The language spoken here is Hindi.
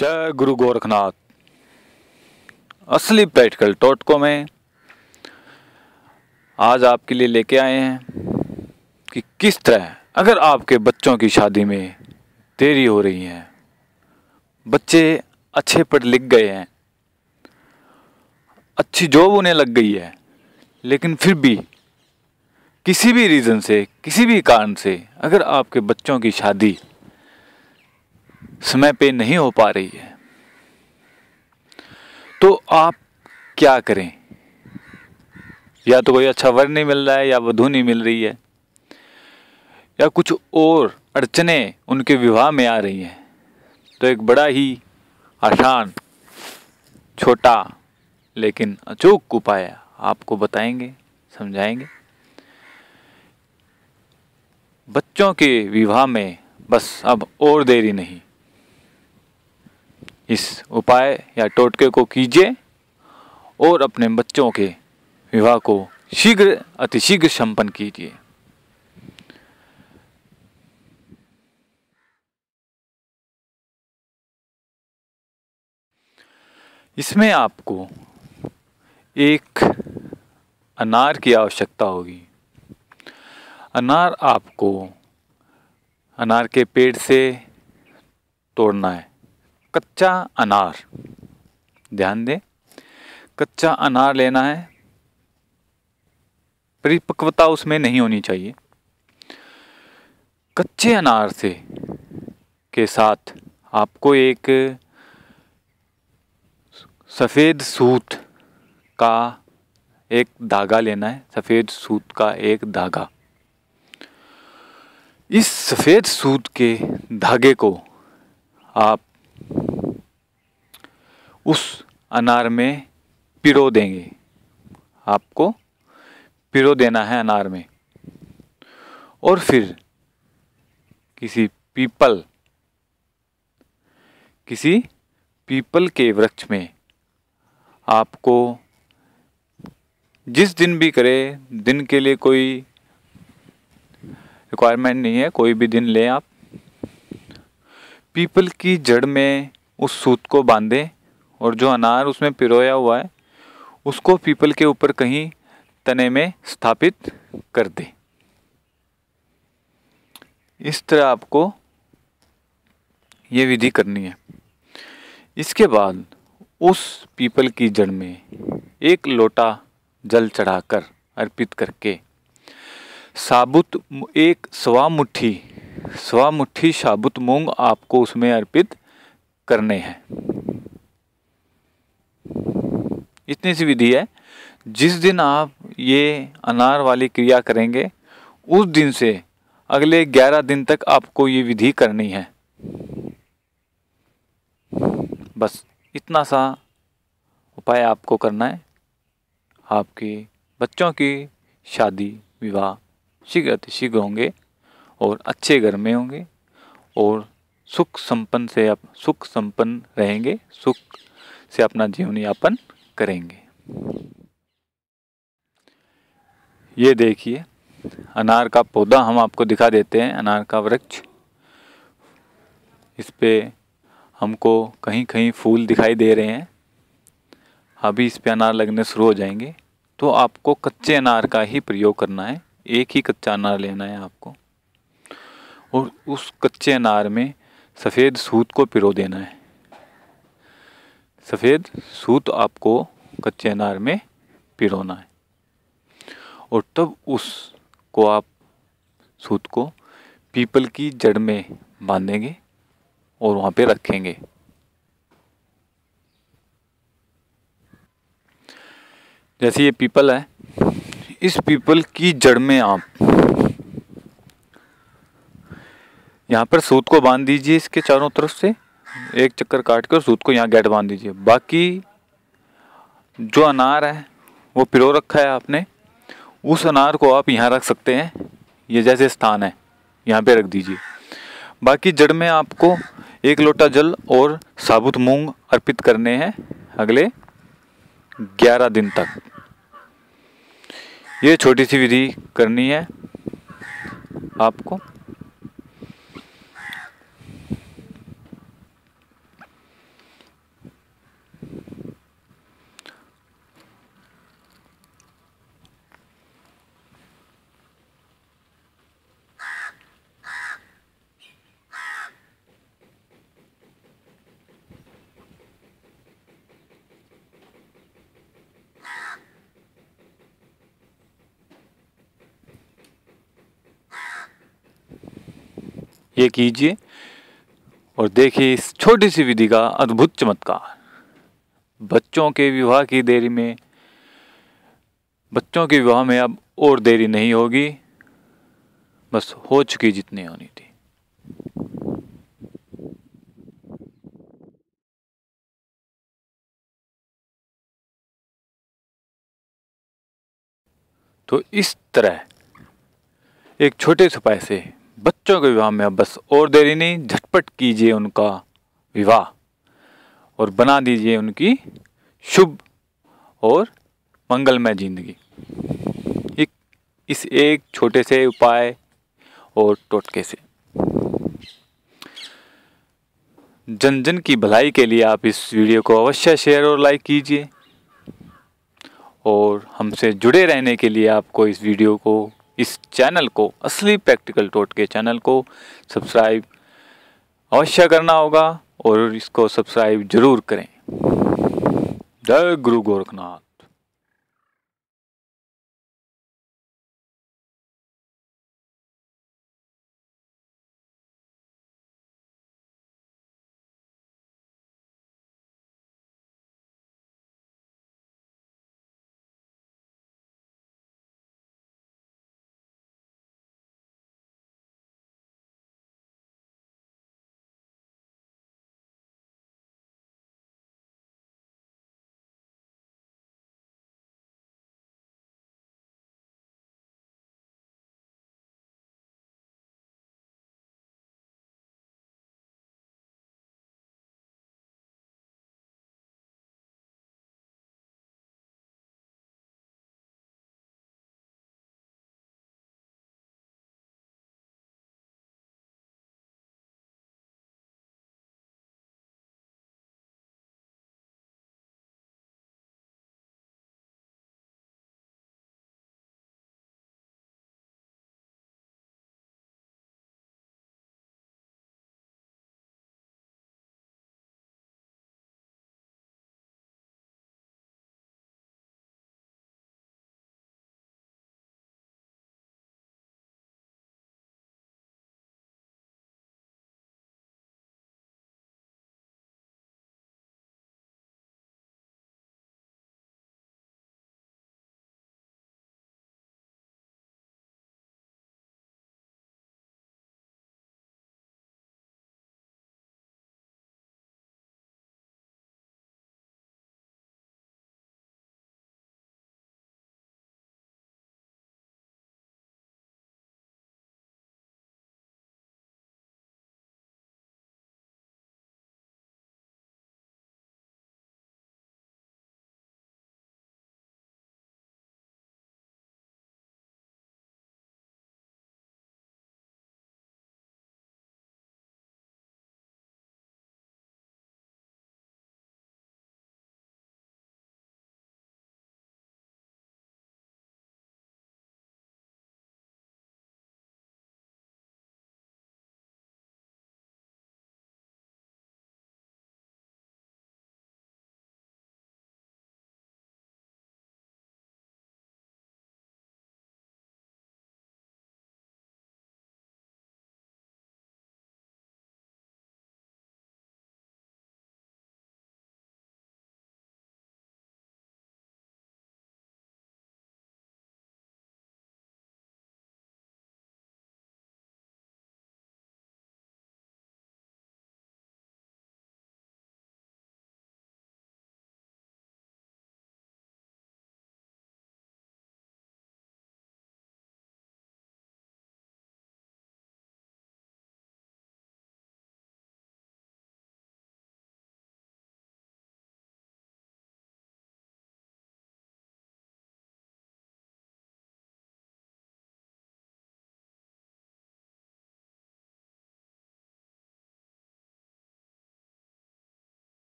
जय गुरु गोरखनाथ असली प्रैक्टिकल टोटको में है आज आपके लिए लेके आए हैं कि किस तरह अगर आपके बच्चों की शादी में देरी हो रही है बच्चे अच्छे पढ़ लिख गए हैं अच्छी जॉब उन्हें लग गई है लेकिन फिर भी किसी भी रीज़न से किसी भी कारण से अगर आपके बच्चों की शादी समय पे नहीं हो पा रही है तो आप क्या करें या तो कोई अच्छा वर नहीं मिल रहा है या वधु नहीं मिल रही है या कुछ और अड़चने उनके विवाह में आ रही हैं तो एक बड़ा ही आसान छोटा लेकिन अचूक उपाय आपको बताएंगे समझाएंगे बच्चों के विवाह में बस अब और देरी नहीं इस उपाय या टोटके को कीजिए और अपने बच्चों के विवाह को शीघ्र अतिशीघ्र संपन्न कीजिए इसमें आपको एक अनार की आवश्यकता होगी अनार आपको अनार के पेड़ से तोड़ना है कच्चा अनार ध्यान दें कच्चा अनार लेना है परिपक्वता उसमें नहीं होनी चाहिए कच्चे अनार से के साथ आपको एक सफ़ेद सूत का एक धागा लेना है सफ़ेद सूत का एक धागा इस सफ़ेद सूत के धागे को आप उस अनार में पिरो देंगे आपको पिरो देना है अनार में और फिर किसी पीपल किसी पीपल के वृक्ष में आपको जिस दिन भी करे दिन के लिए कोई रिक्वायरमेंट नहीं है कोई भी दिन लें आप पीपल की जड़ में उस सूत को बांधें और जो अनार उसमें पिरोया हुआ है उसको पीपल के ऊपर कहीं तने में स्थापित कर दे इस तरह आपको ये विधि करनी है इसके बाद उस पीपल की जड़ में एक लोटा जल चढ़ाकर अर्पित करके साबुत एक सवा मुट्ठी सवा मुट्ठी साबुत मूंग आपको उसमें अर्पित करने हैं इतनी सी विधि है जिस दिन आप ये अनार वाली क्रिया करेंगे उस दिन से अगले ग्यारह दिन तक आपको ये विधि करनी है बस इतना सा उपाय आपको करना है आपके बच्चों की शादी विवाह शीघ्र अति शीघ्र होंगे और अच्छे घर में होंगे और सुख संपन्न से आप सुख संपन्न रहेंगे सुख से अपना जीवन यापन करेंगे ये देखिए अनार का पौधा हम आपको दिखा देते हैं अनार का वृक्ष इस पर हमको कहीं कहीं फूल दिखाई दे रहे हैं अभी इस पे अनार लगने शुरू हो जाएंगे तो आपको कच्चे अनार का ही प्रयोग करना है एक ही कच्चा अनार लेना है आपको और उस कच्चे अनार में सफ़ेद सूत को पिरो देना है सफ़ेद सूत आपको कच्चे अनार में पिरोना है और तब उस को आप सूत को पीपल की जड़ में बांधेंगे और वहाँ पे रखेंगे जैसे ये पीपल है इस पीपल की जड़ में आप यहाँ पर सूत को बांध दीजिए इसके चारों तरफ से एक चक्कर काट के सूत को यहाँ गैट बांध दीजिए बाकी जो अनार है वो पिरो रखा है आपने उस अनार को आप यहाँ रख सकते हैं ये जैसे स्थान है यहाँ पे रख दीजिए बाकी जड़ में आपको एक लोटा जल और साबुत मूंग अर्पित करने हैं अगले 11 दिन तक ये छोटी सी विधि करनी है आपको ये कीजिए और देखिए इस छोटी सी विधि का अद्भुत चमत्कार बच्चों के विवाह की देरी में बच्चों के विवाह में अब और देरी नहीं होगी बस हो चुकी जितनी होनी थी तो इस तरह एक छोटे से पैसे से बच्चों के विवाह में अब बस और देरी नहीं झटपट कीजिए उनका विवाह और बना दीजिए उनकी शुभ और मंगलमय जिंदगी एक इस एक छोटे से उपाय और टोटके से जन जन की भलाई के लिए आप इस वीडियो को अवश्य शेयर और लाइक कीजिए और हमसे जुड़े रहने के लिए आपको इस वीडियो को इस चैनल को असली प्रैक्टिकल टोट के चैनल को सब्सक्राइब अवश्य करना होगा और इसको सब्सक्राइब जरूर करें जय गुरु गोरखनाथ